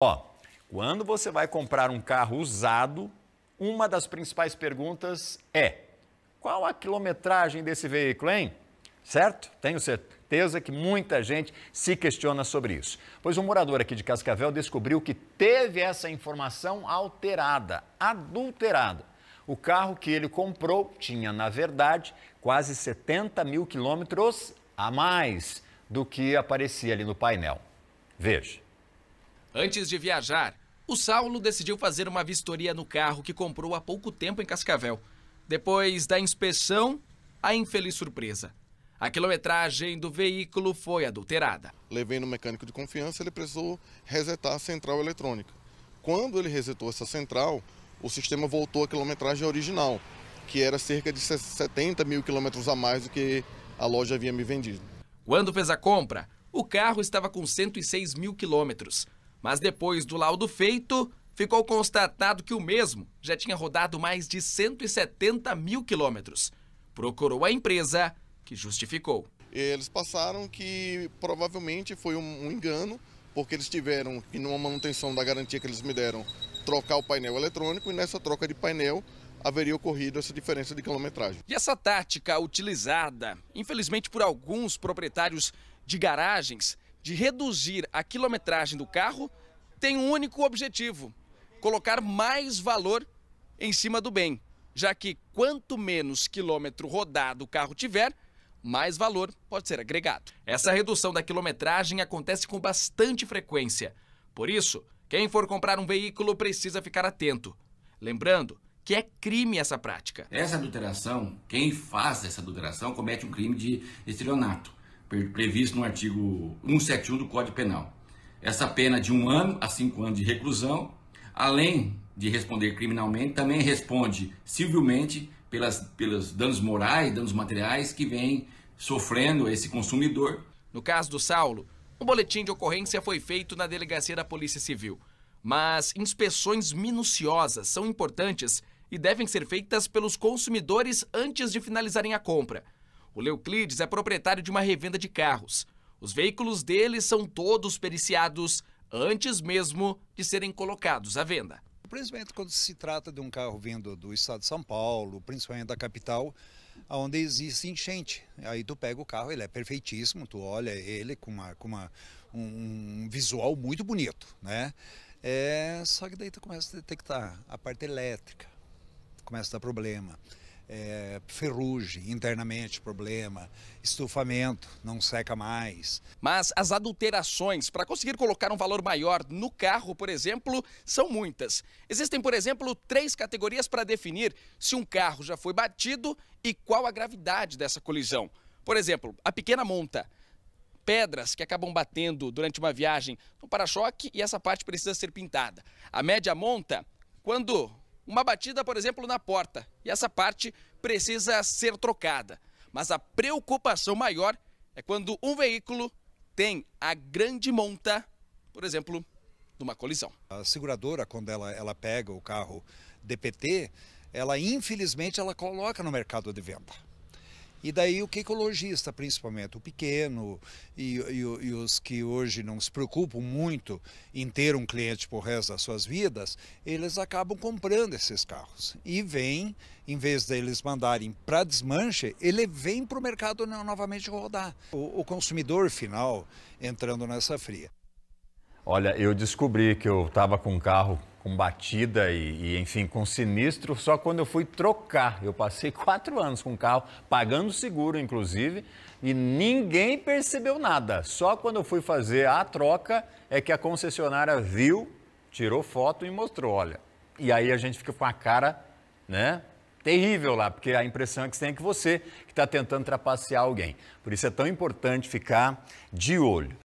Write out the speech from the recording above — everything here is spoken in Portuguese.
Ó, quando você vai comprar um carro usado, uma das principais perguntas é: qual a quilometragem desse veículo, hein? Certo? Tenho certeza que muita gente se questiona sobre isso. Pois um morador aqui de Cascavel descobriu que teve essa informação alterada, adulterada. O carro que ele comprou tinha, na verdade, quase 70 mil quilômetros a mais do que aparecia ali no painel. Veja. Antes de viajar, o Saulo decidiu fazer uma vistoria no carro que comprou há pouco tempo em Cascavel. Depois da inspeção, a infeliz surpresa. A quilometragem do veículo foi adulterada. Levei no mecânico de confiança, ele precisou resetar a central eletrônica. Quando ele resetou essa central, o sistema voltou à quilometragem original, que era cerca de 70 mil quilômetros a mais do que a loja havia me vendido. Quando fez a compra, o carro estava com 106 mil quilômetros. Mas depois do laudo feito, ficou constatado que o mesmo já tinha rodado mais de 170 mil quilômetros. Procurou a empresa, que justificou. Eles passaram que provavelmente foi um, um engano, porque eles tiveram, em uma manutenção da garantia que eles me deram, trocar o painel eletrônico e nessa troca de painel haveria ocorrido essa diferença de quilometragem. E essa tática utilizada, infelizmente por alguns proprietários de garagens, de reduzir a quilometragem do carro tem um único objetivo: colocar mais valor em cima do bem, já que quanto menos quilômetro rodado o carro tiver, mais valor pode ser agregado. Essa redução da quilometragem acontece com bastante frequência. Por isso, quem for comprar um veículo precisa ficar atento. Lembrando que é crime essa prática. Essa adulteração, quem faz essa adulteração comete um crime de estelionato previsto no artigo 171 do Código Penal. Essa pena de um ano a cinco anos de reclusão, além de responder criminalmente, também responde civilmente pelas, pelos danos morais, danos materiais que vem sofrendo esse consumidor. No caso do Saulo, um boletim de ocorrência foi feito na delegacia da Polícia Civil. Mas inspeções minuciosas são importantes e devem ser feitas pelos consumidores antes de finalizarem a compra. O Leuclides é proprietário de uma revenda de carros. Os veículos dele são todos periciados antes mesmo de serem colocados à venda. Principalmente quando se trata de um carro vindo do estado de São Paulo, principalmente da capital, onde existe enchente. Aí tu pega o carro, ele é perfeitíssimo, tu olha ele com, uma, com uma, um visual muito bonito, né? É, só que daí tu começa a detectar a parte elétrica, começa a dar problema é, ferrugem internamente, problema, estufamento, não seca mais. Mas as adulterações para conseguir colocar um valor maior no carro, por exemplo, são muitas. Existem, por exemplo, três categorias para definir se um carro já foi batido e qual a gravidade dessa colisão. Por exemplo, a pequena monta. Pedras que acabam batendo durante uma viagem no para-choque e essa parte precisa ser pintada. A média monta, quando uma batida, por exemplo, na porta, e essa parte precisa ser trocada. Mas a preocupação maior é quando um veículo tem a grande monta, por exemplo, de uma colisão. A seguradora, quando ela, ela pega o carro DPT, ela infelizmente ela coloca no mercado de venda. E daí o que, que o lojista, principalmente o pequeno e, e, e, os que hoje não se preocupam muito em ter um cliente por resto das suas vidas, eles acabam comprando esses carros. E vem em vez deles mandarem para desmanche, ele vem para o mercado novamente rodar. O, o consumidor final entrando nessa fria. Olha, eu descobri que eu estava com um carro com batida e, e, enfim, com sinistro, só quando eu fui trocar. Eu passei quatro anos com o carro, pagando seguro, inclusive, e ninguém percebeu nada. Só quando eu fui fazer a troca é que a concessionária viu, tirou foto e mostrou, olha. E aí a gente fica com a cara, né? Terrível lá, porque a impressão é que você tem é que você que está tentando trapacear alguém. Por isso é tão importante ficar de olho.